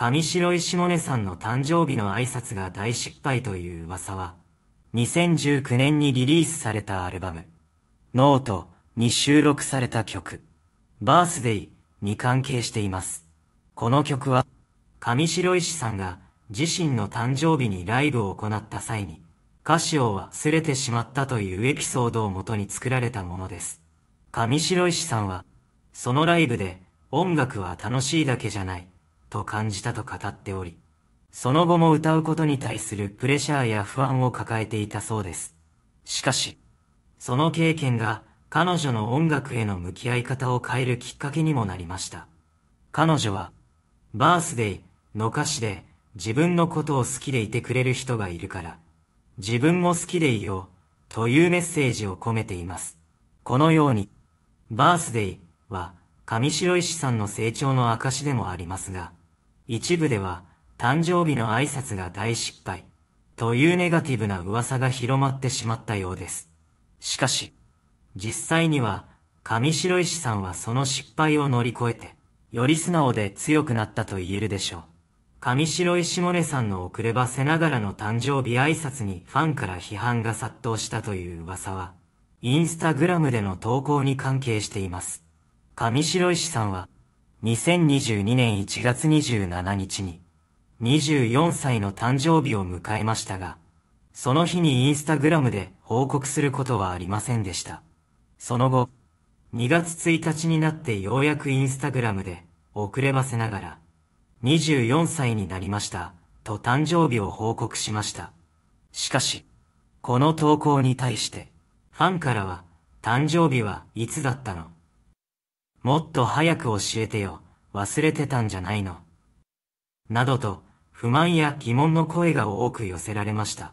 上白石萌音さんの誕生日の挨拶が大失敗という噂は、2019年にリリースされたアルバム、ノートに収録された曲、バースデイに関係しています。この曲は、上白石さんが自身の誕生日にライブを行った際に、歌詞を忘れてしまったというエピソードをもとに作られたものです。上白石さんは、そのライブで、音楽は楽しいだけじゃない。と感じたと語っており、その後も歌うことに対するプレシャーや不安を抱えていたそうです。しかし、その経験が彼女の音楽への向き合い方を変えるきっかけにもなりました。彼女は、バースデイの歌詞で自分のことを好きでいてくれる人がいるから、自分も好きでいようというメッセージを込めています。このように、バースデイは上白石さんの成長の証でもありますが、一部では、誕生日の挨拶が大失敗、というネガティブな噂が広まってしまったようです。しかし、実際には、上白石さんはその失敗を乗り越えて、より素直で強くなったと言えるでしょう。上白石萌音さんの遅ればせながらの誕生日挨拶にファンから批判が殺到したという噂は、インスタグラムでの投稿に関係しています。上白石さんは、2022年1月27日に、24歳の誕生日を迎えましたが、その日にインスタグラムで報告することはありませんでした。その後、2月1日になってようやくインスタグラムで、遅ればせながら、24歳になりました、と誕生日を報告しました。しかし、この投稿に対して、ファンからは、誕生日はいつだったのもっと早く教えてよ、忘れてたんじゃないの。などと、不満や疑問の声が多く寄せられました。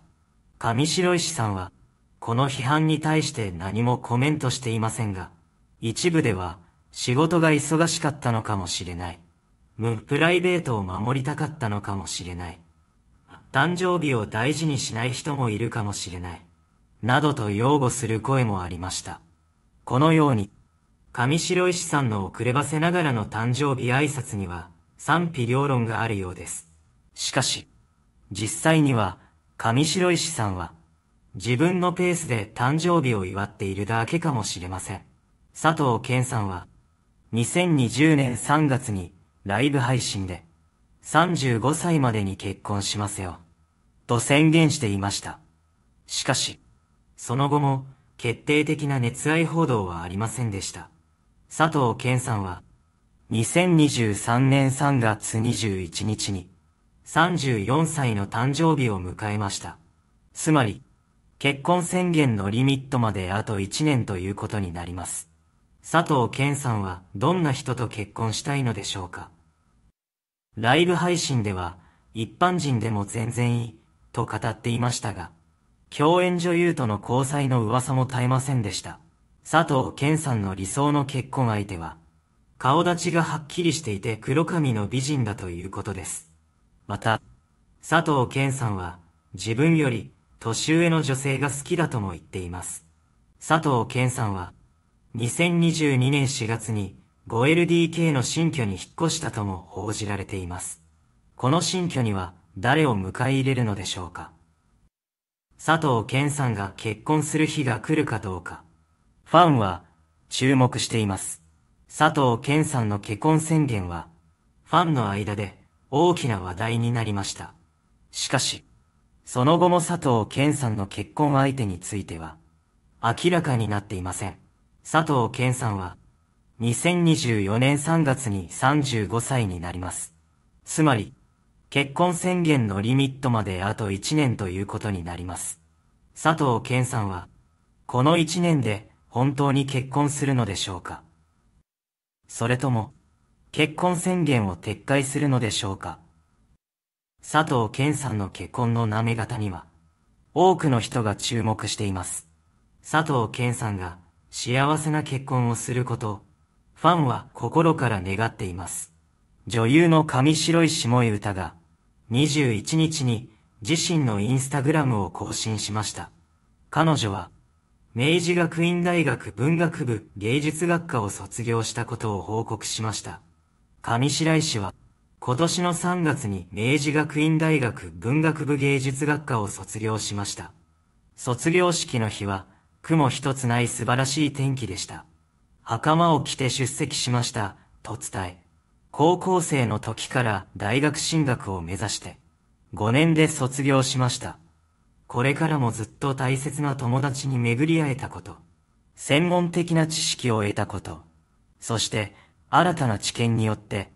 上白石さんは、この批判に対して何もコメントしていませんが、一部では、仕事が忙しかったのかもしれない。無プライベートを守りたかったのかもしれない。誕生日を大事にしない人もいるかもしれない。などと擁護する声もありました。このように、上白石さんの遅ればせながらの誕生日挨拶には賛否両論があるようです。しかし、実際には上白石さんは自分のペースで誕生日を祝っているだけかもしれません。佐藤健さんは2020年3月にライブ配信で35歳までに結婚しますよ。と宣言していました。しかし、その後も決定的な熱愛報道はありませんでした。佐藤健さんは、2023年3月21日に、34歳の誕生日を迎えました。つまり、結婚宣言のリミットまであと1年ということになります。佐藤健さんはどんな人と結婚したいのでしょうかライブ配信では、一般人でも全然いい、と語っていましたが、共演女優との交際の噂も絶えませんでした。佐藤健さんの理想の結婚相手は、顔立ちがはっきりしていて黒髪の美人だということです。また、佐藤健さんは、自分より、年上の女性が好きだとも言っています。佐藤健さんは、2022年4月に 5LDK の新居に引っ越したとも報じられています。この新居には誰を迎え入れるのでしょうか佐藤健さんが結婚する日が来るかどうか。ファンは注目しています。佐藤健さんの結婚宣言は、ファンの間で大きな話題になりました。しかし、その後も佐藤健さんの結婚相手については、明らかになっていません。佐藤健さんは、2024年3月に35歳になります。つまり、結婚宣言のリミットまであと1年ということになります。佐藤健さんは、この1年で本当に結婚するのでしょうかそれとも、結婚宣言を撤回するのでしょうか佐藤健さんの結婚の舐め方には、多くの人が注目しています。佐藤健さんが幸せな結婚をすること、ファンは心から願っています。女優の上白石萌歌が、21日に自身のインスタグラムを更新しました。彼女は、明治学院大学文学部芸術学科を卒業したことを報告しました。上白石は、今年の3月に明治学院大学文学部芸術学科を卒業しました。卒業式の日は、雲一つない素晴らしい天気でした。袴を着て出席しました、と伝え。高校生の時から大学進学を目指して、5年で卒業しました。これからもずっと大切な友達に巡り会えたこと、専門的な知識を得たこと、そして新たな知見によって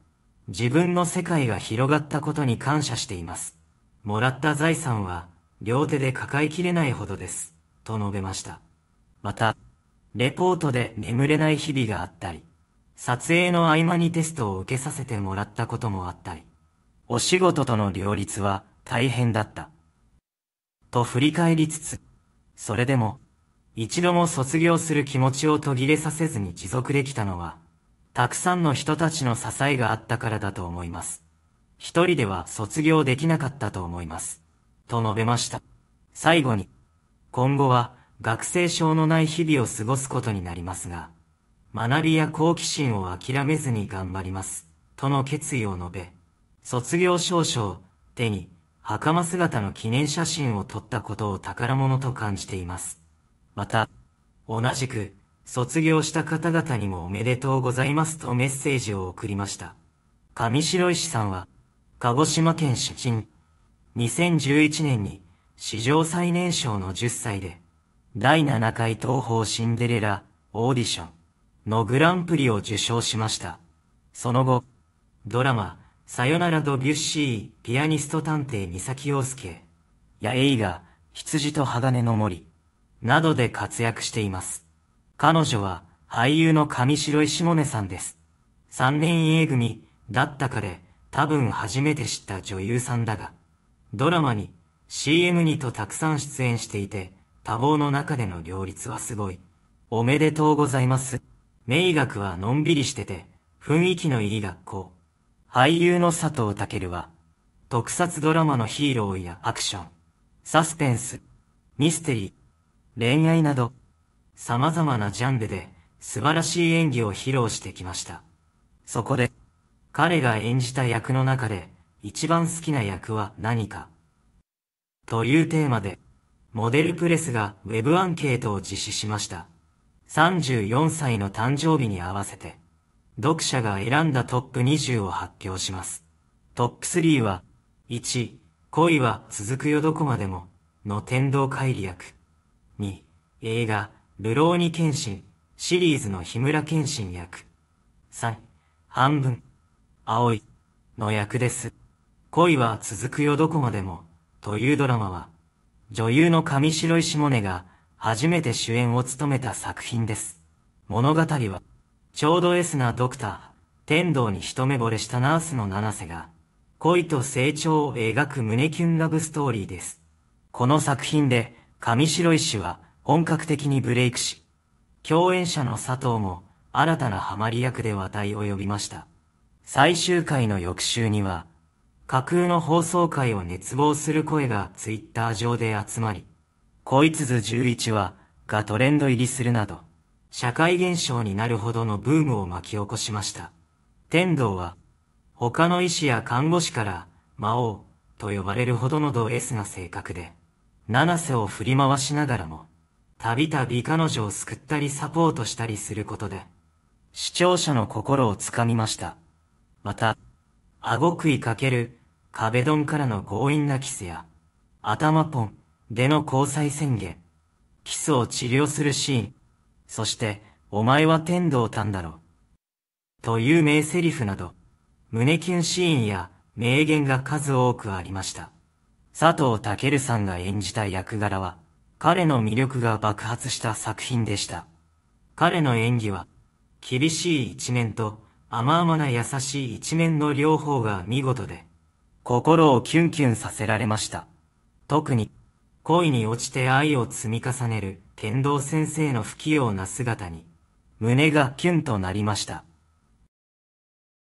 自分の世界が広がったことに感謝しています。もらった財産は両手で抱えきれないほどです、と述べました。また、レポートで眠れない日々があったり、撮影の合間にテストを受けさせてもらったこともあったり、お仕事との両立は大変だった。と振り返りつつ、それでも、一度も卒業する気持ちを途切れさせずに持続できたのは、たくさんの人たちの支えがあったからだと思います。一人では卒業できなかったと思います。と述べました。最後に、今後は学生証のない日々を過ごすことになりますが、学びや好奇心を諦めずに頑張ります。との決意を述べ、卒業証書を手に袴姿の記念写真を撮ったことを宝物と感じています。また、同じく、卒業した方々にもおめでとうございますとメッセージを送りました。上白石さんは、鹿児島県出身。2011年に、史上最年少の10歳で、第7回東宝シンデレラオーディションのグランプリを受賞しました。その後、ドラマ、さよならドビュッシー、ピアニスト探偵三崎陽介、や映画、羊と鋼の森、などで活躍しています。彼女は、俳優の上白石萌音さんです。三年 A 組、だったかで、多分初めて知った女優さんだが、ドラマに、CM にとたくさん出演していて、多忙の中での両立はすごい。おめでとうございます。名学はのんびりしてて、雰囲気のいい学校。俳優の佐藤健は、特撮ドラマのヒーローやアクション、サスペンス、ミステリー、恋愛など、様々なジャンルで素晴らしい演技を披露してきました。そこで、彼が演じた役の中で一番好きな役は何かというテーマで、モデルプレスがウェブアンケートを実施しました。34歳の誕生日に合わせて、読者が選んだトップ20を発表します。トップ3は、1、恋は続くよどこまでも、の天道会議役。2、映画、ルローニ剣心、シリーズの日村剣心役。3、半分、青い、の役です。恋は続くよどこまでも、というドラマは、女優の上白石萌音が、初めて主演を務めた作品です。物語は、ちょうど S なドクター、天道に一目惚れしたナースの七瀬が、恋と成長を描く胸キュンラブストーリーです。この作品で、上白石は本格的にブレイクし、共演者の佐藤も新たなハマり役で話題を呼びました。最終回の翌週には、架空の放送回を熱望する声がツイッター上で集まり、こいつず11話がトレンド入りするなど、社会現象になるほどのブームを巻き起こしました。天道は、他の医師や看護師から、魔王、と呼ばれるほどのド S な性格で、七瀬を振り回しながらも、たびたび彼女を救ったりサポートしたりすることで、視聴者の心をつかみました。また、顎食いかける、壁ドンからの強引なキスや、頭ポン、での交際宣言、キスを治療するシーン、そして、お前は天道たんだろ。という名リフなど、胸キュンシーンや名言が数多くありました。佐藤健さんが演じた役柄は、彼の魅力が爆発した作品でした。彼の演技は、厳しい一面と甘々な優しい一面の両方が見事で、心をキュンキュンさせられました。特に、恋に落ちて愛を積み重ねる剣道先生の不器用な姿に、胸がキュンとなりました。